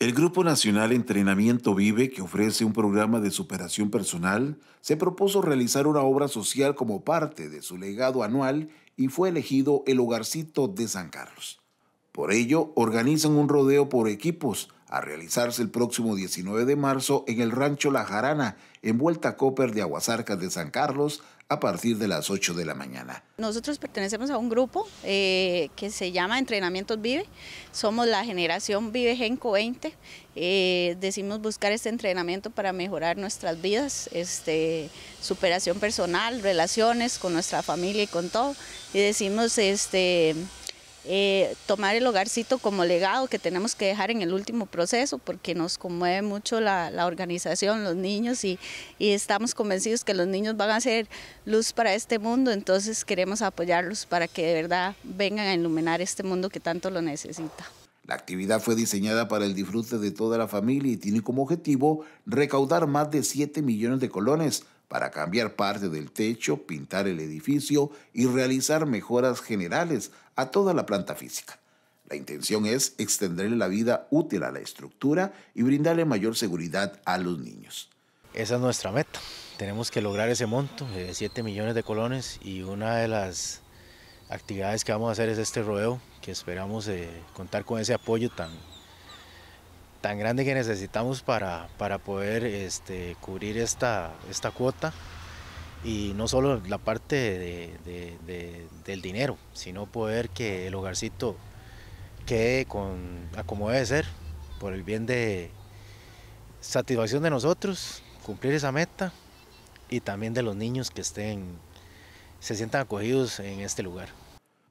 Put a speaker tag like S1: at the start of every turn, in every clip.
S1: El Grupo Nacional Entrenamiento Vive, que ofrece un programa de superación personal, se propuso realizar una obra social como parte de su legado anual y fue elegido el Hogarcito de San Carlos. Por ello, organizan un rodeo por equipos a realizarse el próximo 19 de marzo en el Rancho La Jarana, en Vuelta Copper de Aguasarcas de San Carlos, a partir de las 8 de la
S2: mañana. Nosotros pertenecemos a un grupo eh, que se llama Entrenamientos Vive, somos la generación Vive Genco 20, eh, decimos buscar este entrenamiento para mejorar nuestras vidas, este, superación personal, relaciones con nuestra familia y con todo, y decimos... este eh, tomar el hogarcito como legado que tenemos que dejar en el último proceso porque nos conmueve mucho la, organización, los niños y, y, estamos convencidos que los niños van a ser luz para este mundo, entonces queremos apoyarlos para que de verdad vengan a iluminar este mundo que tanto lo necesita.
S1: La actividad fue diseñada para el disfrute de toda la familia y tiene como objetivo recaudar más de 7 millones de colones para cambiar parte del techo, pintar el edificio y realizar mejoras generales a toda la planta física. La intención es extenderle la vida útil a la estructura y brindarle mayor seguridad a los niños.
S3: Esa es nuestra meta. Tenemos que lograr ese monto de eh, 7 millones de colones y una de las actividades que vamos a hacer es este rodeo, que esperamos eh, contar con ese apoyo tan, tan grande que necesitamos para, poder este, cubrir esta, esta cuota y no solo la parte del dinero, sino poder que el hogarcito quede con, como debe ser, por el bien de satisfacción de nosotros, cumplir esa meta y también de los niños que estén, se sientan acogidos en este lugar.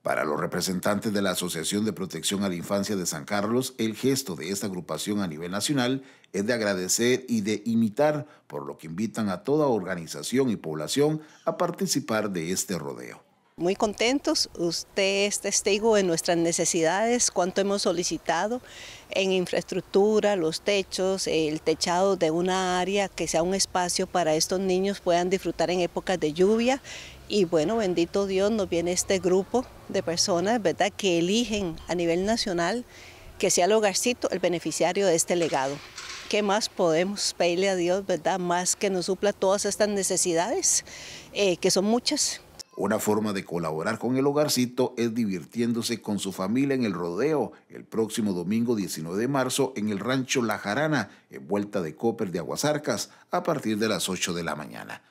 S1: Para los representantes de la Asociación de Protección a la Infancia de San Carlos, el gesto de esta agrupación a nivel nacional es de agradecer y de imitar, por lo que invitan a toda organización y población a participar de este rodeo.
S4: Muy contentos, usted es testigo de nuestras necesidades, cuánto hemos solicitado en infraestructura, los techos, el techado de una área que sea un espacio para estos niños puedan disfrutar en épocas de lluvia. Y bueno, bendito Dios, nos viene este grupo de personas, ¿verdad?, que eligen a nivel nacional que sea el hogarcito el beneficiario de este legado. ¿Qué más podemos pedirle a Dios, verdad? Más que nos supla todas estas necesidades, eh, que son muchas,
S1: una forma de colaborar con el hogarcito es divirtiéndose con su familia en el rodeo el próximo domingo 19 de marzo en el rancho La Jarana, en Vuelta de Copper de Aguasarcas, a partir de las 8 de la mañana.